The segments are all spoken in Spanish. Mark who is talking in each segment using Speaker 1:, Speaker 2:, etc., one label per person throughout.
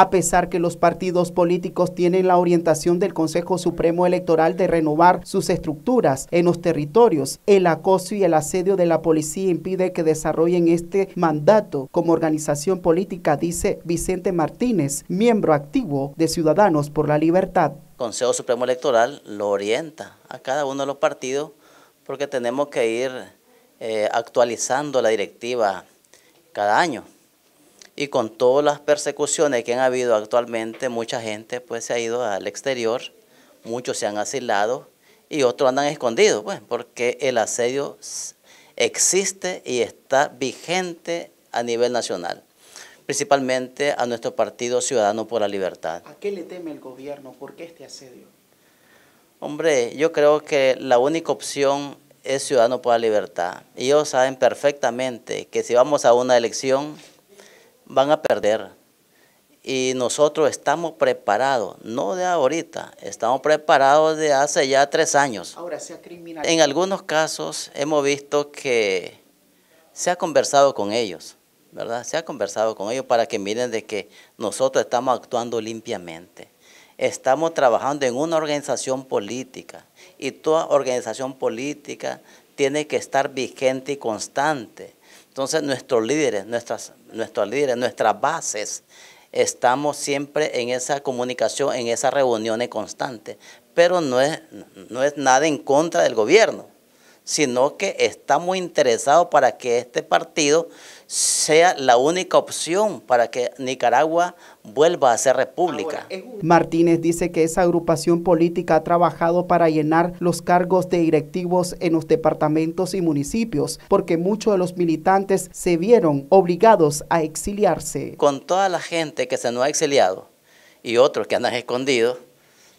Speaker 1: a pesar que los partidos políticos tienen la orientación del Consejo Supremo Electoral de renovar sus estructuras en los territorios. El acoso y el asedio de la policía impide que desarrollen este mandato como organización política, dice Vicente Martínez, miembro activo de Ciudadanos por la Libertad.
Speaker 2: El Consejo Supremo Electoral lo orienta a cada uno de los partidos porque tenemos que ir eh, actualizando la directiva cada año y con todas las persecuciones que han habido actualmente, mucha gente pues se ha ido al exterior, muchos se han asilado y otros andan escondidos, pues, porque el asedio existe y está vigente a nivel nacional, principalmente a nuestro partido Ciudadano por la Libertad. ¿A
Speaker 1: qué le teme el gobierno? ¿Por qué este asedio?
Speaker 2: Hombre, yo creo que la única opción es Ciudadano por la Libertad. Y ellos saben perfectamente que si vamos a una elección van a perder. Y nosotros estamos preparados, no de ahorita, estamos preparados de hace ya tres años. En algunos casos hemos visto que se ha conversado con ellos, ¿verdad? Se ha conversado con ellos para que miren de que nosotros estamos actuando limpiamente. Estamos trabajando en una organización política y toda organización política tiene que estar vigente y constante. Entonces nuestros líderes, nuestras, nuestros líderes, nuestras bases, estamos siempre en esa comunicación, en esas reuniones constantes, pero no no es nada en contra del gobierno sino que estamos interesados para que este partido sea la única opción para que Nicaragua vuelva a ser república.
Speaker 1: Martínez dice que esa agrupación política ha trabajado para llenar los cargos de directivos en los departamentos y municipios, porque muchos de los militantes se vieron obligados a exiliarse.
Speaker 2: Con toda la gente que se nos ha exiliado y otros que andan escondido,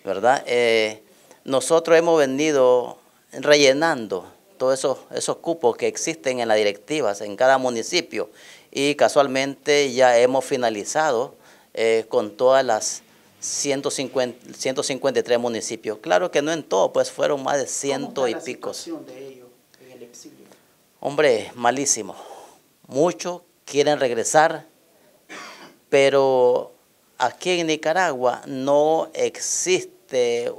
Speaker 2: ¿verdad? Eh, nosotros hemos venido rellenando todos esos, esos cupos que existen en las directivas en cada municipio y casualmente ya hemos finalizado eh, con todas las 153 municipios. Claro que no en todo, pues fueron más de ciento y pico. Hombre, malísimo. Muchos quieren regresar, pero aquí en Nicaragua no existe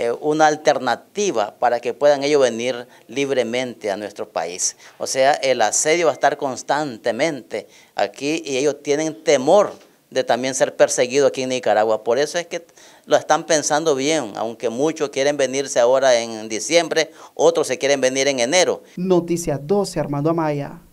Speaker 2: eh, una alternativa para que puedan ellos venir libremente a nuestro país. O sea, el asedio va a estar constantemente aquí y ellos tienen temor de también ser perseguidos aquí en Nicaragua. Por eso es que lo están pensando bien, aunque muchos quieren venirse ahora en diciembre, otros se quieren venir en enero.
Speaker 1: Noticias 12, Armando Amaya.